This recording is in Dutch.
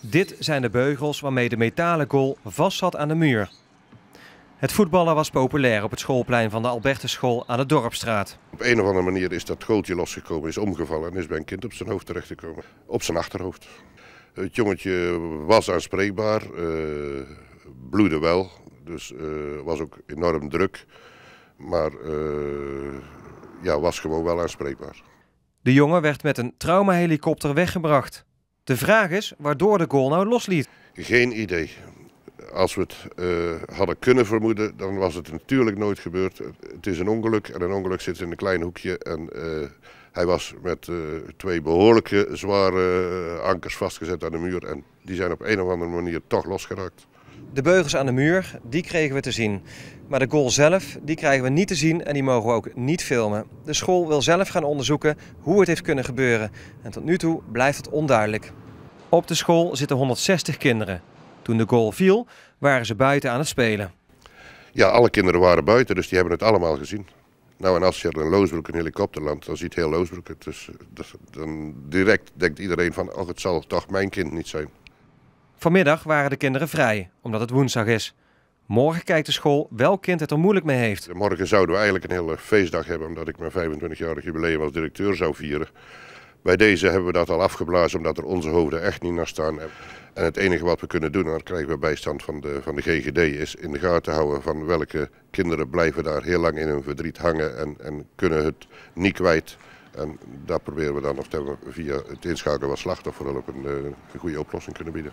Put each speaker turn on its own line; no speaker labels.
Dit zijn de beugels waarmee de metalen goal vast zat aan de muur. Het voetballen was populair op het schoolplein van de Alberteschool aan de Dorpstraat.
Op een of andere manier is dat gootje losgekomen, is omgevallen en is bij een kind op zijn hoofd terechtgekomen. Op zijn achterhoofd. Het jongetje was aanspreekbaar, uh, eh, bloeide wel, dus eh, was ook enorm druk. Maar eh, ja, was gewoon wel aanspreekbaar.
De jongen werd met een traumahelikopter weggebracht. De vraag is waardoor de goal nou losliet.
Geen idee. Als we het eh, hadden kunnen vermoeden, dan was het natuurlijk nooit gebeurd. Het is een ongeluk en een ongeluk zit in een klein hoekje. En eh, hij was met eh, twee behoorlijke zware ankers vastgezet aan de muur. En die zijn op een of andere manier toch losgeraakt.
De beugels aan de muur, die kregen we te zien. Maar de goal zelf, die krijgen we niet te zien en die mogen we ook niet filmen. De school wil zelf gaan onderzoeken hoe het heeft kunnen gebeuren. En tot nu toe blijft het onduidelijk. Op de school zitten 160 kinderen. Toen de goal viel, waren ze buiten aan het spelen.
Ja, alle kinderen waren buiten, dus die hebben het allemaal gezien. Nou, en als je er in Loosbroek een helikopter landt, dan ziet heel Loosbroek het. dus eh, dan direct denkt iedereen van, oh, het zal toch mijn kind niet zijn. Vanmiddag
waren de kinderen vrij, omdat het woensdag is. Morgen kijkt de school
welk kind het er moeilijk mee heeft. Morgen zouden we eigenlijk een hele feestdag hebben, omdat ik mijn 25-jarig jubileum als directeur zou vieren. Bij deze hebben we dat al afgeblazen, omdat er onze hoofden echt niet naar staan. En het enige wat we kunnen doen, en daar krijgen we bijstand van de, van de GGD, is in de gaten houden van welke kinderen blijven daar heel lang in hun verdriet hangen en, en kunnen het niet kwijt. En daar proberen we dan of via het inschakelen van slachtoffer een, eh, een goede oplossing kunnen bieden.